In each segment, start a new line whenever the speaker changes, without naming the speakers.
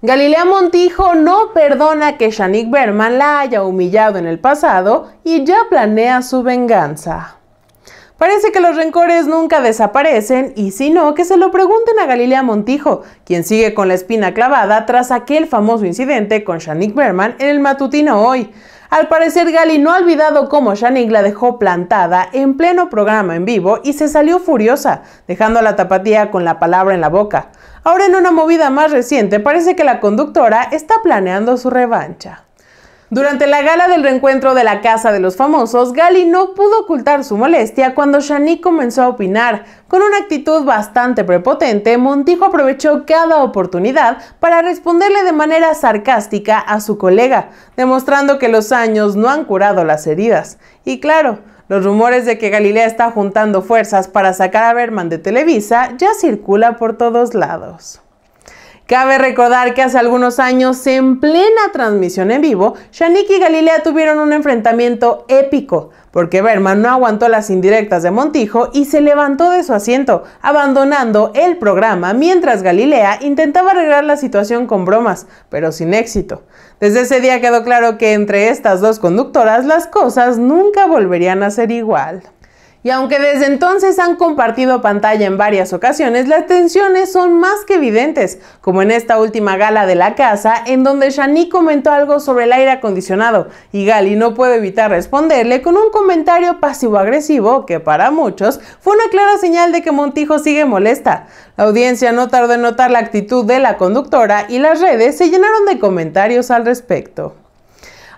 Galilea Montijo no perdona que Shanique Berman la haya humillado en el pasado y ya planea su venganza. Parece que los rencores nunca desaparecen y si no, que se lo pregunten a Galilea Montijo, quien sigue con la espina clavada tras aquel famoso incidente con Shanik Berman en el matutino hoy. Al parecer Gali no ha olvidado cómo Shanik la dejó plantada en pleno programa en vivo y se salió furiosa, dejando la tapatía con la palabra en la boca. Ahora en una movida más reciente parece que la conductora está planeando su revancha. Durante la gala del reencuentro de la Casa de los Famosos, Gali no pudo ocultar su molestia cuando Shani comenzó a opinar. Con una actitud bastante prepotente, Montijo aprovechó cada oportunidad para responderle de manera sarcástica a su colega, demostrando que los años no han curado las heridas. Y claro, los rumores de que Galilea está juntando fuerzas para sacar a Berman de Televisa ya circulan por todos lados. Cabe recordar que hace algunos años, en plena transmisión en vivo, Shanique y Galilea tuvieron un enfrentamiento épico, porque Berman no aguantó las indirectas de Montijo y se levantó de su asiento, abandonando el programa mientras Galilea intentaba arreglar la situación con bromas, pero sin éxito. Desde ese día quedó claro que entre estas dos conductoras las cosas nunca volverían a ser igual. Y aunque desde entonces han compartido pantalla en varias ocasiones, las tensiones son más que evidentes, como en esta última gala de la casa, en donde Shani comentó algo sobre el aire acondicionado y Gali no puede evitar responderle con un comentario pasivo-agresivo que para muchos fue una clara señal de que Montijo sigue molesta. La audiencia no tardó en notar la actitud de la conductora y las redes se llenaron de comentarios al respecto.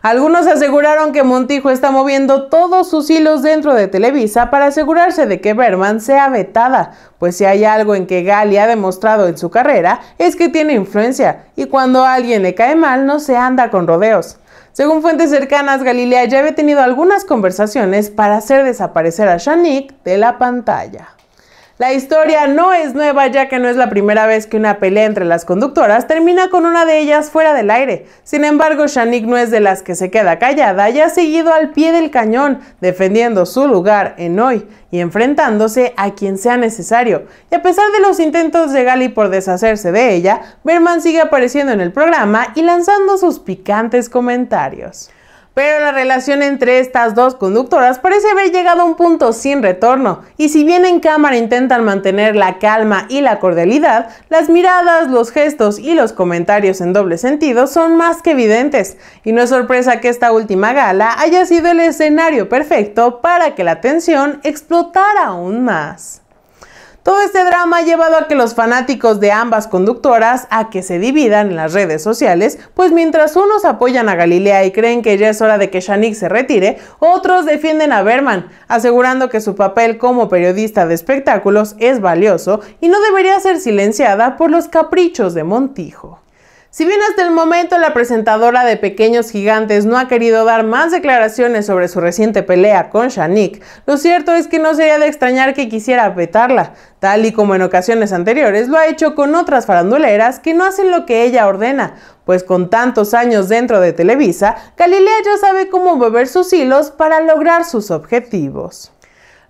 Algunos aseguraron que Montijo está moviendo todos sus hilos dentro de Televisa para asegurarse de que Berman sea vetada, pues si hay algo en que Gali ha demostrado en su carrera es que tiene influencia y cuando a alguien le cae mal no se anda con rodeos. Según fuentes cercanas, Galilea ya había tenido algunas conversaciones para hacer desaparecer a Shanique de la pantalla. La historia no es nueva ya que no es la primera vez que una pelea entre las conductoras termina con una de ellas fuera del aire. Sin embargo, Shanik no es de las que se queda callada y ha seguido al pie del cañón, defendiendo su lugar en hoy y enfrentándose a quien sea necesario. Y a pesar de los intentos de Gali por deshacerse de ella, Berman sigue apareciendo en el programa y lanzando sus picantes comentarios. Pero la relación entre estas dos conductoras parece haber llegado a un punto sin retorno, y si bien en cámara intentan mantener la calma y la cordialidad, las miradas, los gestos y los comentarios en doble sentido son más que evidentes, y no es sorpresa que esta última gala haya sido el escenario perfecto para que la tensión explotara aún más. Todo este drama ha llevado a que los fanáticos de ambas conductoras a que se dividan en las redes sociales, pues mientras unos apoyan a Galilea y creen que ya es hora de que Shanik se retire, otros defienden a Berman, asegurando que su papel como periodista de espectáculos es valioso y no debería ser silenciada por los caprichos de Montijo. Si bien hasta el momento la presentadora de Pequeños Gigantes no ha querido dar más declaraciones sobre su reciente pelea con Shanique, lo cierto es que no sería de extrañar que quisiera petarla, tal y como en ocasiones anteriores lo ha hecho con otras faranduleras que no hacen lo que ella ordena, pues con tantos años dentro de Televisa, Galilea ya sabe cómo beber sus hilos para lograr sus objetivos.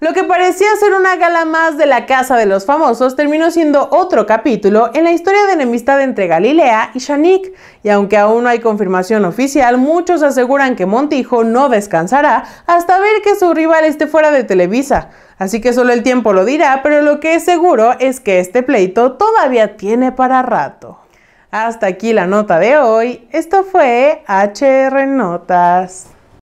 Lo que parecía ser una gala más de la Casa de los Famosos terminó siendo otro capítulo en la historia de enemistad entre Galilea y Shanique, y aunque aún no hay confirmación oficial, muchos aseguran que Montijo no descansará hasta ver que su rival esté fuera de Televisa. Así que solo el tiempo lo dirá, pero lo que es seguro es que este pleito todavía tiene para rato. Hasta aquí la nota de hoy. Esto fue HR Notas.